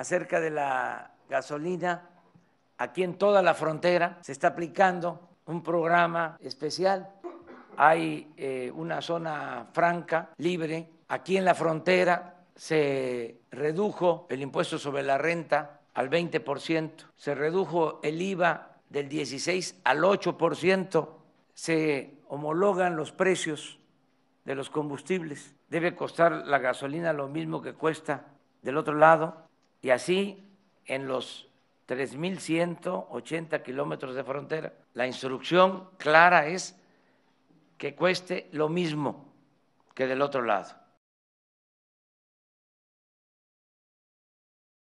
acerca de la gasolina, aquí en toda la frontera se está aplicando un programa especial. Hay eh, una zona franca, libre. Aquí en la frontera se redujo el impuesto sobre la renta al 20%, se redujo el IVA del 16 al 8%, se homologan los precios de los combustibles. Debe costar la gasolina lo mismo que cuesta del otro lado. Y así, en los 3.180 kilómetros de frontera, la instrucción clara es que cueste lo mismo que del otro lado.